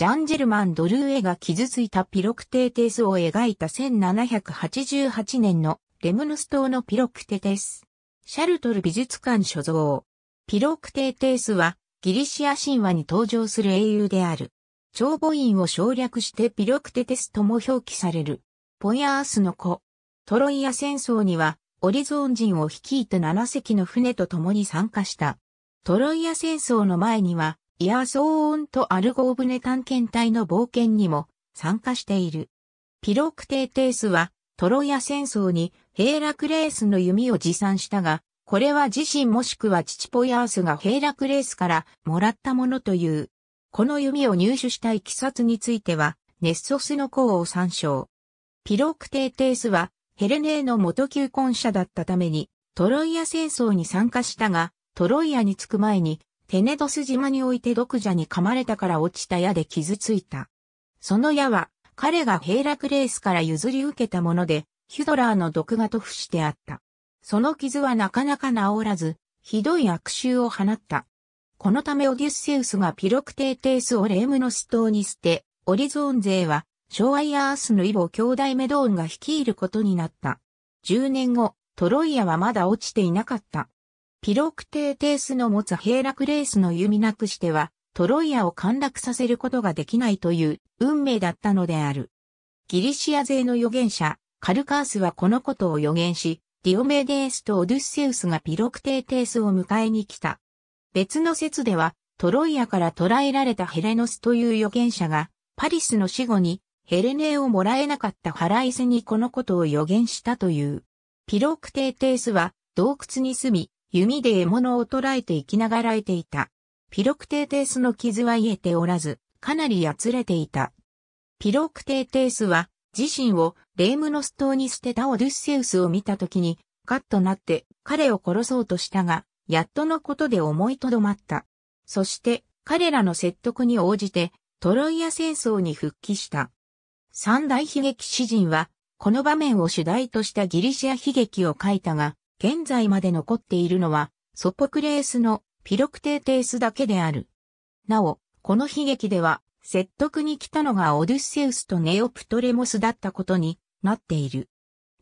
ジャンジェルマン・ドルーエが傷ついたピロクテテスを描いた1788年のレムヌス島のピロクテテス。シャルトル美術館所蔵。ピロクテテスはギリシア神話に登場する英雄である。長母院を省略してピロクテテスとも表記される。ポヤースの子。トロイア戦争にはオリゾン人を率いて7隻の船と共に参加した。トロイア戦争の前にはイヤーオンとアルゴーブネ探検隊の冒険にも参加している。ピロクテーテースはトロイア戦争にヘイラクレースの弓を持参したが、これは自身もしくは父ポヤースがヘイラクレースからもらったものという。この弓を入手したいきさつについては、ネッソスの項を参照。ピロクテーテースはヘレネーの元求婚者だったために、トロイア戦争に参加したが、トロイアに着く前にテネドス島において毒蛇に噛まれたから落ちた矢で傷ついた。その矢は、彼がヘイラクレースから譲り受けたもので、ヒュドラーの毒が塗布してあった。その傷はなかなか治らず、ひどい悪臭を放った。このためオデュッセウスがピロクテーテースをレームの死闘に捨て、オリゾーン勢は、ショアイアースのイボ兄弟メドーンが率いることになった。10年後、トロイアはまだ落ちていなかった。ピロクテーテースの持つヘーラクレースの弓なくしては、トロイアを陥落させることができないという運命だったのである。ギリシア勢の預言者、カルカースはこのことを予言し、ディオメデースとオデュッセウスがピロクテーテースを迎えに来た。別の説では、トロイアから捕らえられたヘレノスという預言者が、パリスの死後にヘレネーをもらえなかった腹いせにこのことを予言したという。ピロクテーテースは洞窟に住み、弓で獲物を捕らえて生きながらえていた。ピロクテーテースの傷は癒えておらず、かなりやつれていた。ピロクテーテースは、自身をレームノス島に捨てたオデュッセウスを見たときに、カッとなって彼を殺そうとしたが、やっとのことで思いとどまった。そして彼らの説得に応じてトロイア戦争に復帰した。三大悲劇詩人はこの場面を主題としたギリシア悲劇を書いたが、現在まで残っているのは、ソポクレースのピロクテーテースだけである。なお、この悲劇では、説得に来たのがオデュッセウスとネオプトレモスだったことになっている。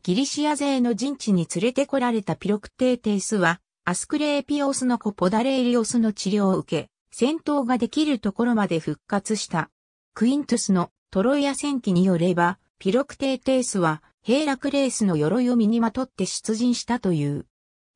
ギリシア勢の陣地に連れてこられたピロクテーテースは、アスクレーピオスの子ポダレーリオスの治療を受け、戦闘ができるところまで復活した。クイントゥスのトロイア戦記によれば、ピロクテーテースは平楽レースの鎧を身にまとって出陣したという。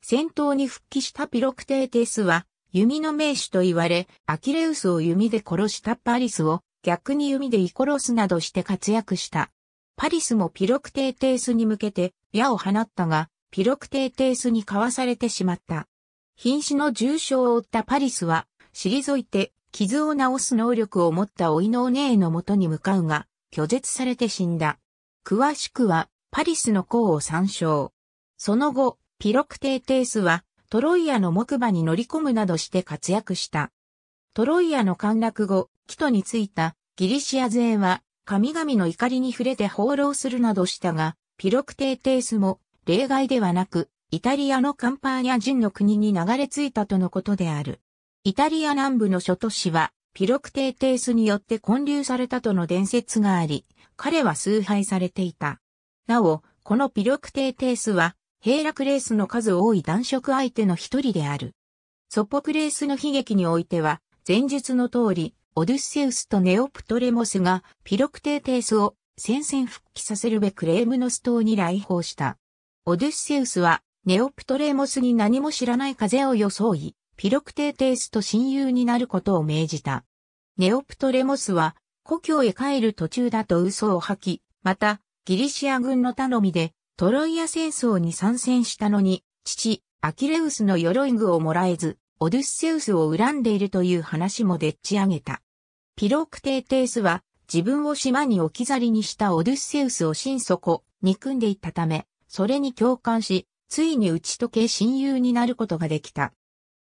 戦闘に復帰したピロクテーテスは、弓の名手と言われ、アキレウスを弓で殺したパリスを、逆に弓でイコロスなどして活躍した。パリスもピロクテーテースに向けて矢を放ったが、ピロクテーテースにかわされてしまった。瀕死の重傷を負ったパリスは、退いて傷を治す能力を持った老いのお姉のもとに向かうが、拒絶されて死んだ。詳しくは、パリスの功を参照。その後、ピロクテーテースはトロイアの木馬に乗り込むなどして活躍した。トロイアの陥落後、キトについたギリシア勢は神々の怒りに触れて放浪するなどしたが、ピロクテーテースも例外ではなく、イタリアのカンパーニャ人の国に流れ着いたとのことである。イタリア南部の諸都市は、ピロクテーテースによって建立されたとの伝説があり、彼は崇拝されていた。なお、このピロクテーテースは、平楽レースの数多い男色相手の一人である。ポクレースの悲劇においては、前述の通り、オデュッセウスとネオプトレモスが、ピロクテーテースを戦線復帰させるべくレームノス島に来訪した。オデュッセウスは、ネオプトレモスに何も知らない風を装い、ピロクテーテースと親友になることを命じた。ネオプトレモスは、故郷へ帰る途中だと嘘を吐き、また、ギリシア軍の頼みで、トロイア戦争に参戦したのに、父、アキレウスの鎧具をもらえず、オデュッセウスを恨んでいるという話もでっち上げた。ピロクテーテースは、自分を島に置き去りにしたオデュッセウスを心底、憎んでいたため、それに共感し、ついに打ち解け親友になることができた。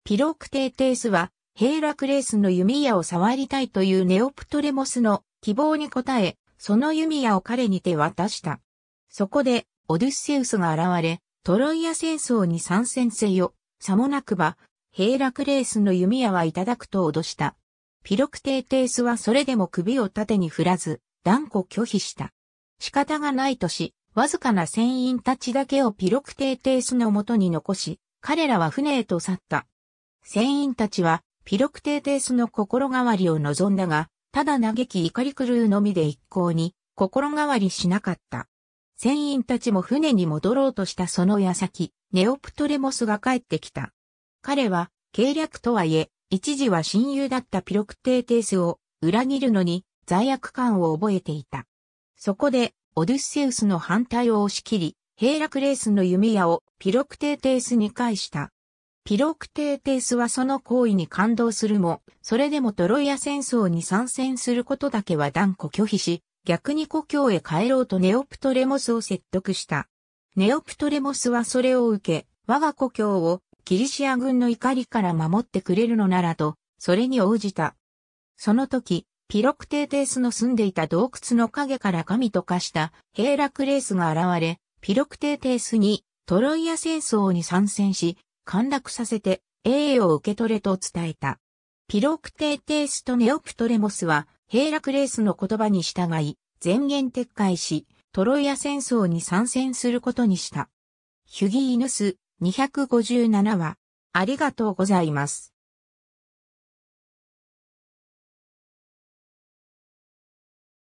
ピロクテーテースは、ヘイラクレースの弓矢を触りたいというネオプトレモスの希望に応え、その弓矢を彼に手渡した。そこで、オデュッセウスが現れ、トロイア戦争に参戦せよ、さもなくば、ヘイラクレースの弓矢はいただくと脅した。ピロクテーテースはそれでも首を縦に振らず、断固拒否した。仕方がないとし、わずかな船員たちだけをピロクテーテースのもとに残し、彼らは船へと去った。船員たちは、ピロクテーテースの心変わりを望んだが、ただ嘆き怒り狂うのみで一向に心変わりしなかった。船員たちも船に戻ろうとしたその矢先、ネオプトレモスが帰ってきた。彼は、計略とはいえ、一時は親友だったピロクテーテースを裏切るのに罪悪感を覚えていた。そこで、オデュッセウスの反対を押し切り、ヘイラクレースの弓矢をピロクテーテースに返した。ピロクテーテスはその行為に感動するも、それでもトロイア戦争に参戦することだけは断固拒否し、逆に故郷へ帰ろうとネオプトレモスを説得した。ネオプトレモスはそれを受け、我が故郷をキリシア軍の怒りから守ってくれるのならと、それに応じた。その時、ピロクテーテスの住んでいた洞窟の影から神と化したヘイラクレースが現れ、ピロクテーテスにトロイア戦争に参戦し、陥落させて、栄誉を受け取れと伝えた。ピロクテーテースとネオプトレモスは、ヘラクレースの言葉に従い、全言撤回し、トロイア戦争に参戦することにした。ヒュギーヌス257は、ありがとうございます。